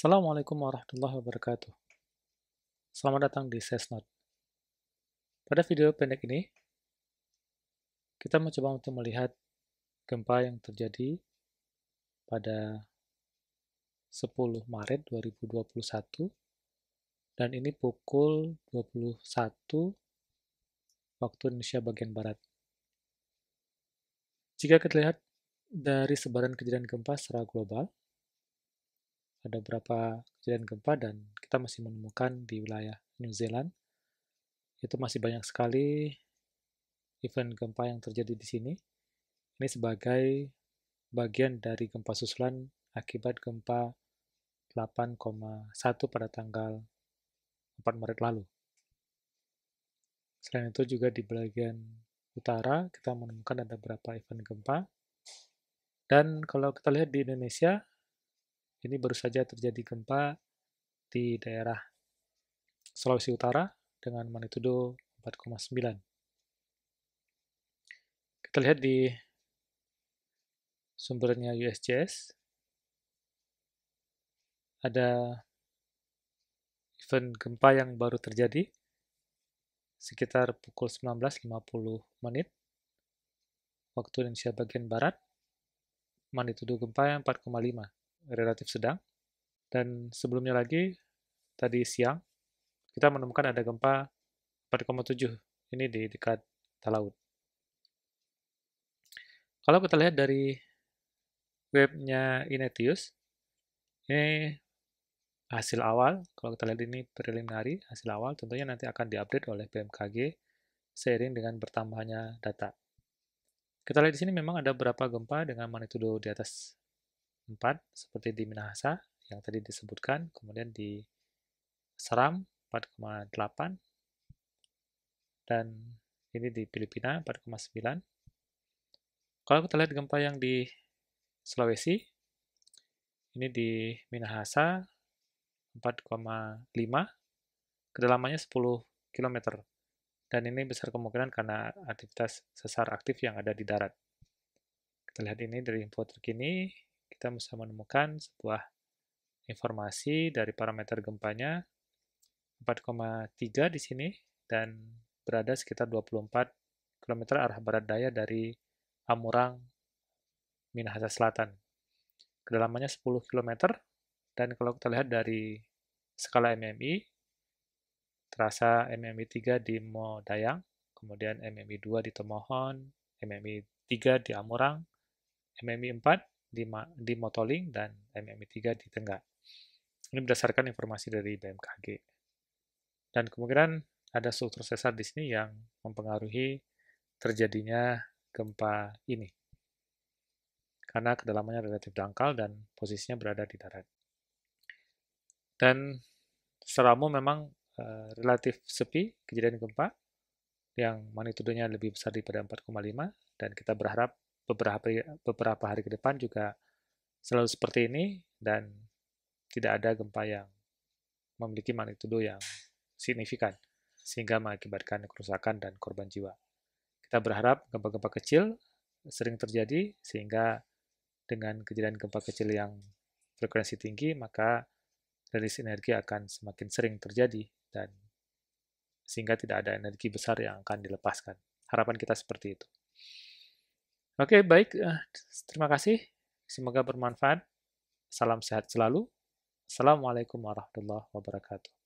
Assalamualaikum warahmatullahi wabarakatuh. Selamat datang di SESNOT. Pada video pendek ini, kita mencoba untuk melihat gempa yang terjadi pada 10 Maret 2021 dan ini pukul 21 waktu Indonesia bagian Barat. Jika kita lihat dari sebaran kejadian gempa secara global, ada beberapa kejadian gempa dan kita masih menemukan di wilayah New Zealand. Itu masih banyak sekali event gempa yang terjadi di sini. Ini sebagai bagian dari gempa susulan akibat gempa 8,1 pada tanggal 4 Maret lalu. Selain itu juga di bagian utara kita menemukan ada beberapa event gempa. Dan kalau kita lihat di Indonesia ini baru saja terjadi gempa di daerah Sulawesi Utara dengan magnitudo 4,9. Kita lihat di sumbernya USGS. Ada event gempa yang baru terjadi sekitar pukul 19.50 menit waktu Indonesia bagian barat, magnitudo gempa yang 4,5 relatif sedang. Dan sebelumnya lagi, tadi siang, kita menemukan ada gempa 4,7 ini di dekat Talaut. Kalau kita lihat dari webnya Inetius, ini hasil awal, kalau kita lihat ini preliminari, hasil awal tentunya nanti akan diupdate oleh BMKG seiring dengan bertambahnya data. Kita lihat di sini memang ada beberapa gempa dengan magnitudo di atas 4 seperti di Minahasa yang tadi disebutkan, kemudian di Seram 4,8 dan ini di Filipina 4,9. Kalau kita lihat gempa yang di Sulawesi, ini di Minahasa 4,5, kedalamannya 10 km. Dan ini besar kemungkinan karena aktivitas sesar aktif yang ada di darat. Kita lihat ini dari info terkini, kita bisa menemukan sebuah informasi dari parameter gempanya 4,3 di sini dan berada sekitar 24 km arah barat daya dari Amurang, Minahasa Selatan. Kedalamannya 10 km dan kalau kita lihat dari skala MMI, terasa MMI 3 di Modayang, kemudian MMI 2 di Tomohon, MMI 3 di Amurang, MMI 4 di, di Motoling dan MMI3 di Tenggak. Ini berdasarkan informasi dari BMKG. Dan kemungkinan ada struktur sesar di sini yang mempengaruhi terjadinya gempa ini. Karena kedalamannya relatif dangkal dan posisinya berada di darat. Dan secara umum memang e, relatif sepi kejadian gempa yang magnitudenya lebih besar daripada 4,5 dan kita berharap beberapa beberapa hari ke depan juga selalu seperti ini dan tidak ada gempa yang memiliki magnitudo yang signifikan sehingga mengakibatkan kerusakan dan korban jiwa. Kita berharap gempa-gempa kecil sering terjadi sehingga dengan kejadian gempa kecil yang frekuensi tinggi maka rilis energi akan semakin sering terjadi dan sehingga tidak ada energi besar yang akan dilepaskan. Harapan kita seperti itu. Oke, baik. Eh, terima kasih. Semoga bermanfaat. Salam sehat selalu. Assalamualaikum warahmatullahi wabarakatuh.